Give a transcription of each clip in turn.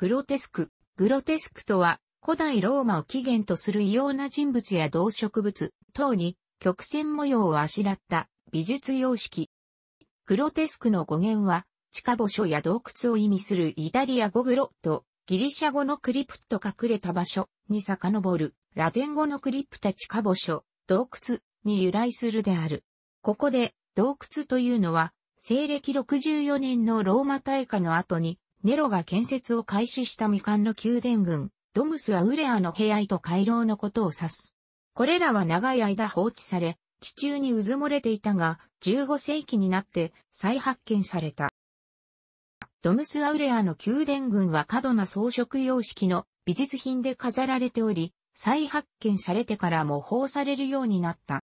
グロテスク。グロテスクとは、古代ローマを起源とする異様な人物や動植物等に曲線模様をあしらった美術様式。グロテスクの語源は、地下墓所や洞窟を意味するイタリア語グロとギリシャ語のクリプト隠れた場所に遡るラテン語のクリプタ地下墓所、洞窟に由来するである。ここで洞窟というのは西暦64年のローマ大火の後にネロが建設を開始した未完の宮殿群、ドムスアウレアの屋へと回廊のことを指す。これらは長い間放置され、地中に渦漏れていたが、15世紀になって再発見された。ドムスアウレアの宮殿群は過度な装飾様式の美術品で飾られており、再発見されてから模倣されるようになった。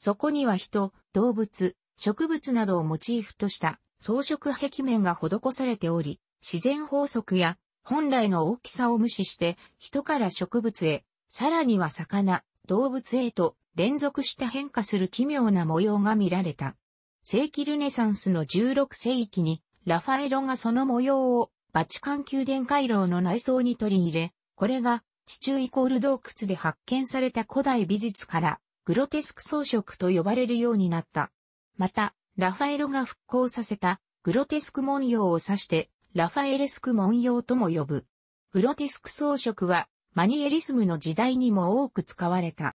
そこには人、動物、植物などをモチーフとした装飾壁面が施されており、自然法則や本来の大きさを無視して人から植物へ、さらには魚、動物へと連続して変化する奇妙な模様が見られた。世紀ルネサンスの16世紀にラファエロがその模様をバチカン宮殿回廊の内装に取り入れ、これが地中イコール洞窟で発見された古代美術からグロテスク装飾と呼ばれるようになった。また、ラファエロが復興させたグロテスク文様を指してラファエレスク文様とも呼ぶ。グロテスク装飾は、マニエリスムの時代にも多く使われた。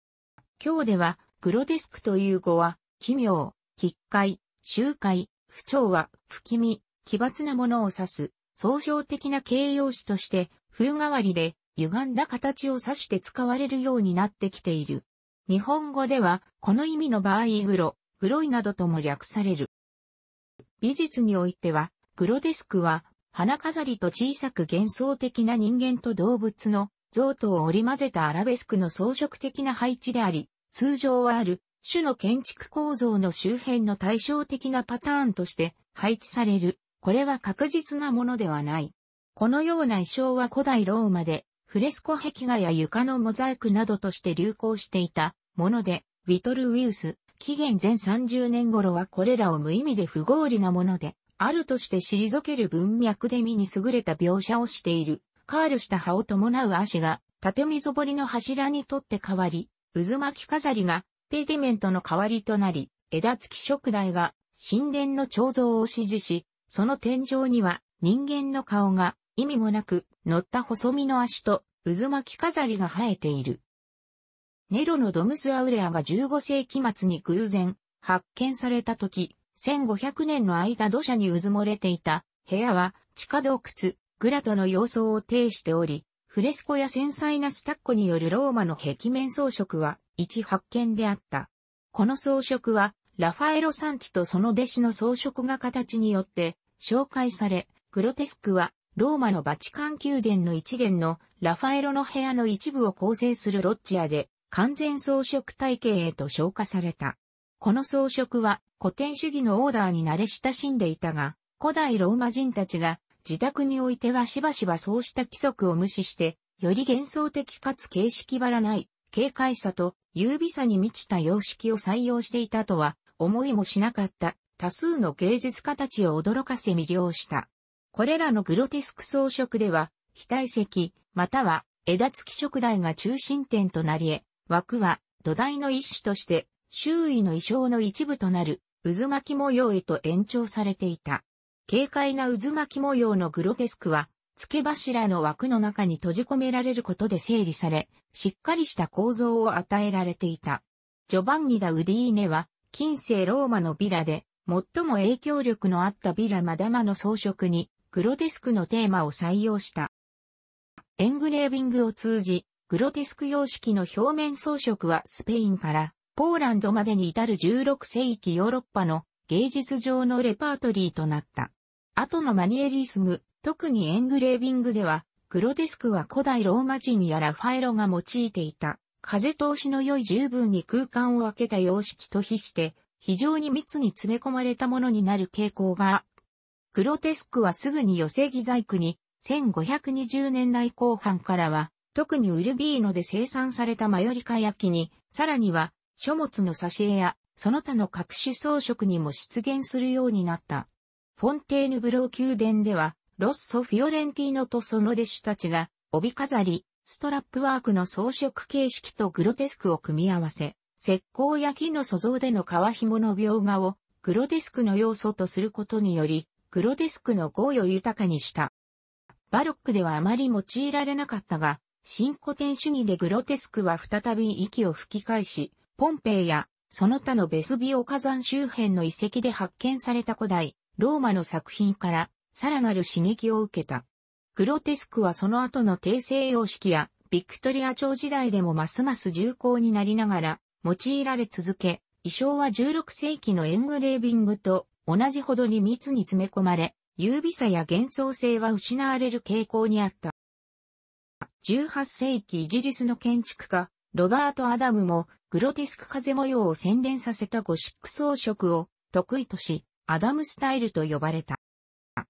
今日では、グロテスクという語は、奇妙、奇怪、周回、不調和、不気味、奇抜なものを指す、総称的な形容詞として、風変わりで、歪んだ形を指して使われるようになってきている。日本語では、この意味の場合、グロ、グロイなどとも略される。美術においては、グロテスクは、花飾りと小さく幻想的な人間と動物の像とを織り混ぜたアラベスクの装飾的な配置であり、通常はある種の建築構造の周辺の対照的なパターンとして配置される。これは確実なものではない。このような衣装は古代ローマでフレスコ壁画や床のモザイクなどとして流行していたもので、ウィトル・ウィウス、紀元前30年頃はこれらを無意味で不合理なもので、あるとして退ける文脈で身に優れた描写をしている。カールした葉を伴う足が、縦溝彫りの柱にとって変わり、渦巻き飾りが、ペディメントの代わりとなり、枝付き食台が、神殿の彫像を支持し、その天井には、人間の顔が、意味もなく、乗った細身の足と、渦巻き飾りが生えている。ネロのドムスアウレアが15世紀末に偶然、発見された時、1500年の間土砂にうずもれていた部屋は地下洞窟、グラトの様相を呈しており、フレスコや繊細なスタッコによるローマの壁面装飾は一発見であった。この装飾はラファエロ・サンティとその弟子の装飾が形によって紹介され、グロテスクはローマのバチカン宮殿の一元のラファエロの部屋の一部を構成するロッジアで完全装飾体系へと昇華された。この装飾は古典主義のオーダーに慣れ親しんでいたが、古代ローマ人たちが自宅においてはしばしばそうした規則を無視して、より幻想的かつ形式ばらない軽快さと優美さに満ちた様式を採用していたとは思いもしなかった多数の芸術家たちを驚かせ魅了した。これらのグロテスク装飾では、非体席または枝付き食材が中心点となり得、枠は土台の一種として周囲の衣装の一部となる渦巻き模様へと延長されていた。軽快な渦巻き模様のグロテスクは、付け柱の枠の中に閉じ込められることで整理され、しっかりした構造を与えられていた。ジョバンニ・ダ・ウディーネは、近世ローマのビラで、最も影響力のあったビラマダマの装飾に、グロテスクのテーマを採用した。エングレービングを通じ、グロテスク様式の表面装飾はスペインからポーランドまでに至る16世紀ヨーロッパの芸術上のレパートリーとなった。後のマニエリスム、特にエングレービングでは、グロテスクは古代ローマ人やラファエロが用いていた、風通しの良い十分に空間を分けた様式と比して、非常に密に詰め込まれたものになる傾向が、グロテスクはすぐに寄せ木細工に、1520年代後半からは、特にウルビーノで生産されたマヨリカ焼きに、さらには、書物の挿絵や、その他の各種装飾にも出現するようになった。フォンテーヌブロー宮殿では、ロッソ・フィオレンティーノとその弟子たちが、帯飾り、ストラップワークの装飾形式とグロテスクを組み合わせ、石膏や木の素像での皮紐の描画をグロテスクの要素とすることにより、グロテスクの語彙を豊かにした。バロックではあまり用いられなかったが、新古典主義でグロテスクは再び息を吹き返し、ポンペイや、その他のベスビオ火山周辺の遺跡で発見された古代、ローマの作品から、さらなる刺激を受けた。グロテスクはその後の帝政様式や、ビクトリア朝時代でもますます重厚になりながら、用いられ続け、衣装は16世紀のエングレービングと同じほどに密に詰め込まれ、優美さや幻想性は失われる傾向にあった。18世紀イギリスの建築家、ロバート・アダムも、グロテスク風模様を洗練させたゴシック装飾を得意とし、アダムスタイルと呼ばれた。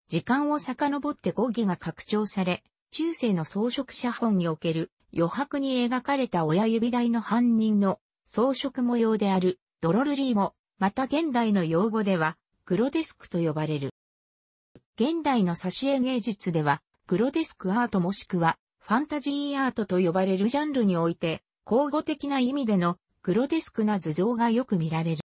時間を遡って語義が拡張され、中世の装飾写本における余白に描かれた親指台の犯人の装飾模様であるドロルリーも、また現代の用語ではグロデスクと呼ばれる。現代の挿絵芸術では、グロデスクアートもしくはファンタジーアートと呼ばれるジャンルにおいて、口語的な意味でのグロテスクな図像がよく見られる。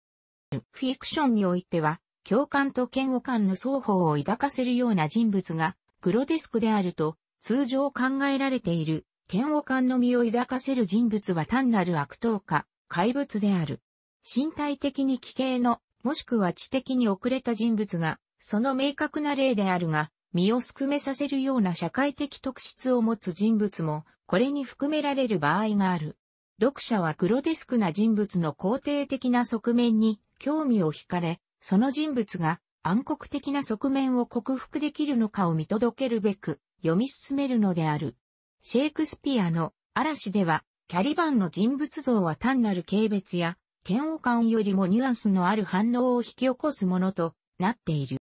フィクションにおいては、共感と嫌悪感の双方を抱かせるような人物が、グロテスクであると、通常考えられている、嫌悪感の身を抱かせる人物は単なる悪党か、怪物である。身体的に奇形の、もしくは知的に遅れた人物が、その明確な例であるが、身をすくめさせるような社会的特質を持つ人物も、これに含められる場合がある。読者はグロテスクな人物の肯定的な側面に興味を惹かれ、その人物が暗黒的な側面を克服できるのかを見届けるべく読み進めるのである。シェイクスピアの嵐では、キャリバンの人物像は単なる軽蔑や嫌悪感よりもニュアンスのある反応を引き起こすものとなっている。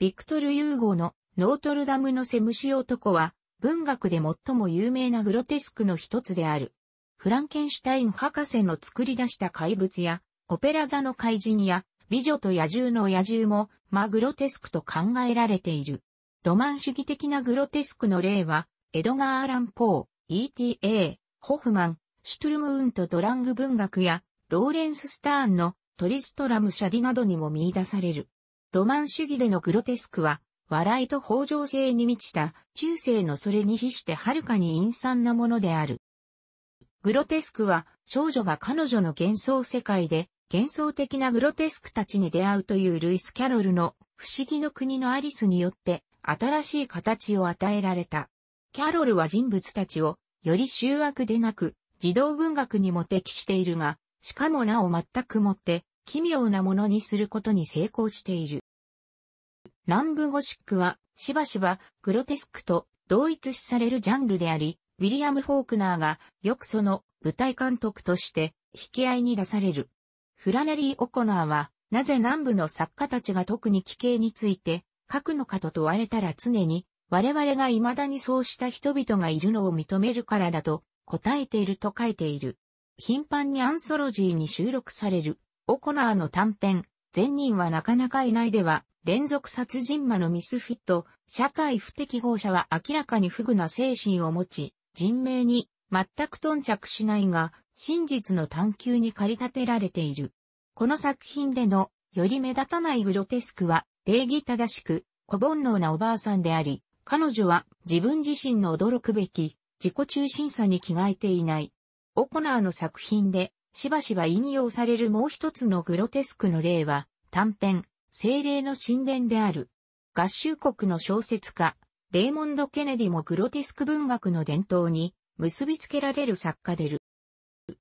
ビクトル・ユーゴのノートルダムのセムシ男は文学で最も有名なグロテスクの一つである。フランケンシュタイン博士の作り出した怪物や、オペラ座の怪人や、美女と野獣の野獣も、まあ、グロテスクと考えられている。ロマン主義的なグロテスクの例は、エドガー・アラン・ポー、E.T.A., ホフマン、シュトゥルムウント・ドラング文学や、ローレンス・スターンのトリストラム・シャディなどにも見出される。ロマン主義でのグロテスクは、笑いと法上性に満ちた中世のそれに比してはるかに陰惨なものである。グロテスクは少女が彼女の幻想世界で幻想的なグロテスクたちに出会うというルイス・キャロルの不思議の国のアリスによって新しい形を与えられた。キャロルは人物たちをより醜悪でなく児童文学にも適しているが、しかもなお全くもって奇妙なものにすることに成功している。南部ゴシックはしばしばグロテスクと同一視されるジャンルであり、ウィリアム・フォークナーが、よくその舞台監督として引き合いに出される。フラネリー・オコナーは、なぜ南部の作家たちが特に奇形について書くのかと問われたら常に、我々が未だにそうした人々がいるのを認めるからだと答えていると書いている。頻繁にアンソロジーに収録される、オコナーの短編、善人はなかなかいないでは、連続殺人魔のミスフィット、社会不適合者は明らかに不具な精神を持ち、人命に全く頓着しないが、真実の探求に駆り立てられている。この作品での、より目立たないグロテスクは、礼儀正しく、小煩悩なおばあさんであり、彼女は自分自身の驚くべき自己中心さに着替えていない。オコナーの作品でしばしば引用されるもう一つのグロテスクの例は短編、精霊の神殿である。合衆国の小説家、レーモンド・ケネディもグロテスク文学の伝統に結びつけられる作家でる。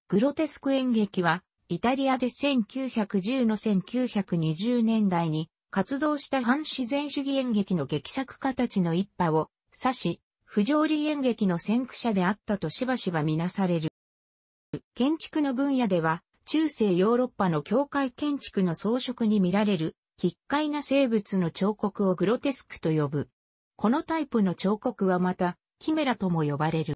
グロテスク演劇は、イタリアで1910の1920年代に活動した反自然主義演劇の劇作家たちの一派を指し、不条理演劇の先駆者であったとしばしばみなされる。建築の分野では、中世ヨーロッパの教会建築の装飾に見られる、奇怪な生物の彫刻をグロテスクと呼ぶ。このタイプの彫刻はまた、キメラとも呼ばれる。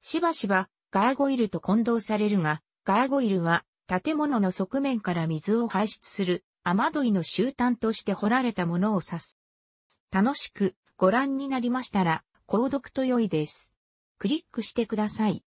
しばしば、ガーゴイルと混同されるが、ガーゴイルは、建物の側面から水を排出する、雨どいの終端として掘られたものを指す。楽しく、ご覧になりましたら、購読と良いです。クリックしてください。